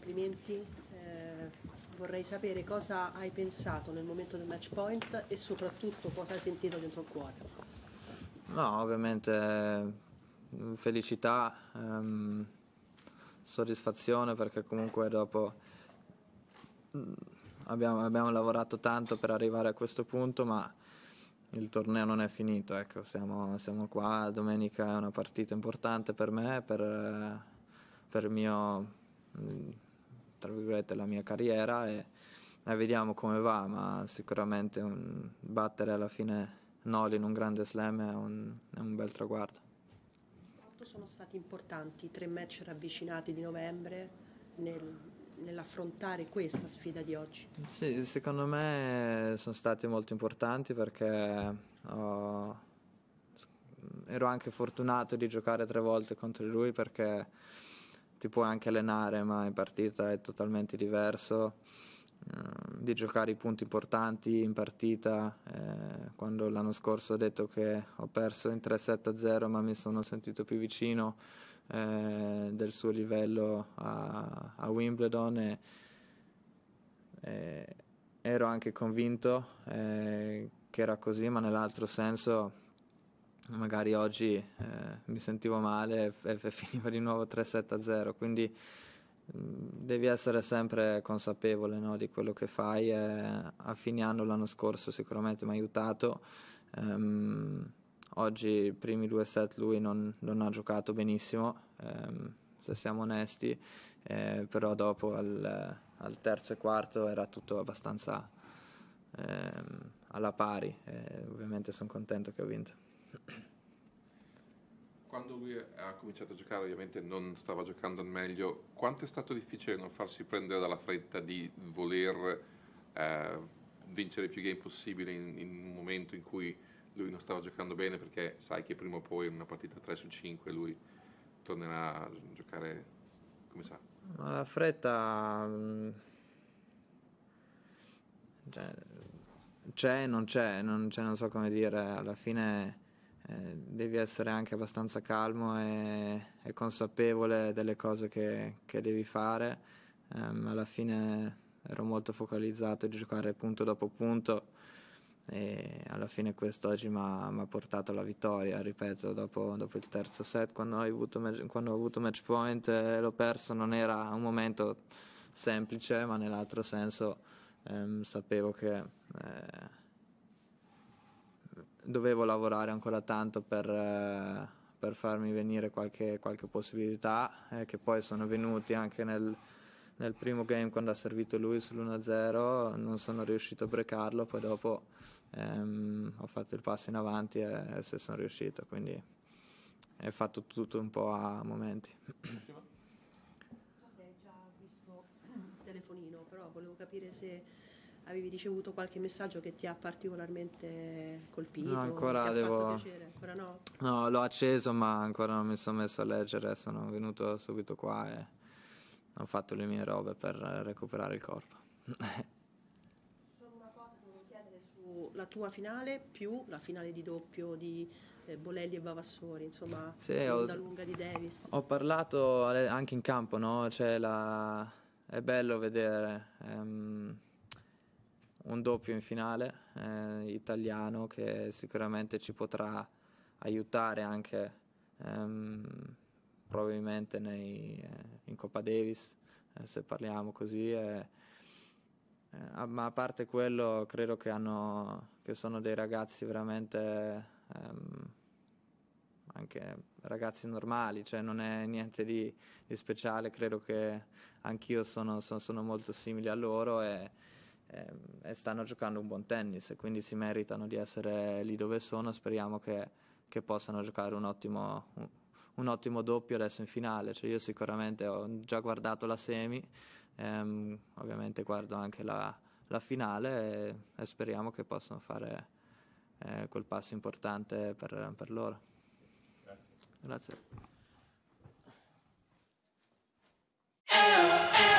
complimenti. Eh, vorrei sapere cosa hai pensato nel momento del match point e soprattutto cosa hai sentito dentro il cuore. No, ovviamente felicità, ehm, soddisfazione perché comunque dopo mm, abbiamo, abbiamo, lavorato tanto per arrivare a questo punto ma il torneo non è finito, ecco, siamo, siamo qua, domenica è una partita importante per me, per, per il mio mm, tra virgolette la mia carriera e, e vediamo come va, ma sicuramente un, battere alla fine Noli in un grande slam è un, è un bel traguardo. Quanto sono stati importanti i tre match ravvicinati di novembre nel, nell'affrontare questa sfida di oggi? Sì, secondo me sono stati molto importanti perché oh, ero anche fortunato di giocare tre volte contro lui perché ti puoi anche allenare, ma in partita è totalmente diverso. Ehm, di giocare i punti importanti in partita, eh, quando l'anno scorso ho detto che ho perso in 3-7-0, ma mi sono sentito più vicino eh, del suo livello a, a Wimbledon. E, e ero anche convinto eh, che era così, ma nell'altro senso magari oggi eh, mi sentivo male e, e, finiva di nuovo 3-7-0, quindi mm, devi essere sempre consapevole no, di quello che fai. E a fine anno l'anno scorso sicuramente mi ha aiutato. Um, oggi i primi due set lui non, non ha giocato benissimo, um, se siamo onesti, eh, però dopo al, al, terzo e quarto era tutto abbastanza um, alla pari. E ovviamente sono contento che ho vinto. Quando lui ha cominciato a giocare ovviamente non stava giocando al meglio, quanto è stato difficile non farsi prendere dalla fretta di voler eh, vincere più game possibile in, in, un momento in cui lui non stava giocando bene perché sai che prima o poi in una partita 3 su 5 lui tornerà a giocare come sa? Ma la fretta... Mm, cioè, c'è, non c'è, non c'è, non so come dire, alla fine eh, devi essere anche abbastanza calmo e, e consapevole delle cose che, che devi fare. Um, alla fine ero molto focalizzato a giocare punto dopo punto e alla fine questo oggi mi ha portato alla vittoria, ripeto, dopo, dopo, il terzo set quando ho avuto, match, quando ho avuto match point e l'ho perso non era un momento semplice ma nell'altro senso ehm, sapevo che... Eh, dovevo lavorare ancora tanto per, eh, per farmi venire qualche, qualche possibilità, eh, che poi sono venuti anche nel, nel primo game quando ha servito lui sull'1-0, non sono riuscito a brecarlo, poi dopo ehm, ho fatto il passo in avanti e, e se sono riuscito, quindi è fatto tutto un po' a momenti. Non so se hai già visto il telefonino, però volevo capire se avevi ricevuto qualche messaggio che ti ha particolarmente colpito? No, ancora devo. Ancora no? no? l'ho acceso, ma ancora non mi sono messo a leggere. Sono venuto subito qua e ho fatto le mie robe per recuperare il corpo. Solo una cosa volevo chiedere sulla tua finale più la finale di doppio di eh, Bolelli e Bavassori, insomma, sì, ho, lunga di Davis. Ho parlato anche in campo, no? Cioè la... È bello vedere. Ehm un doppio in finale eh, italiano che sicuramente ci potrà aiutare anche ehm, probabilmente nei, eh, in Coppa Davis eh, se parliamo così eh, ma a parte quello credo che, hanno, che sono dei ragazzi veramente ehm, anche ragazzi normali, cioè non è niente di, di speciale, credo che anch'io sono, sono, sono molto simile a loro e, Ehm, e stanno giocando un buon tennis e quindi si meritano di essere lì dove sono. Speriamo che, che possano giocare un ottimo, un, un ottimo, doppio adesso in finale. Cioè io sicuramente ho già guardato la semi, ehm, ovviamente guardo anche la, la finale e, e, speriamo che possano fare eh, quel passo importante per, per loro. Grazie. Grazie. Eh, eh.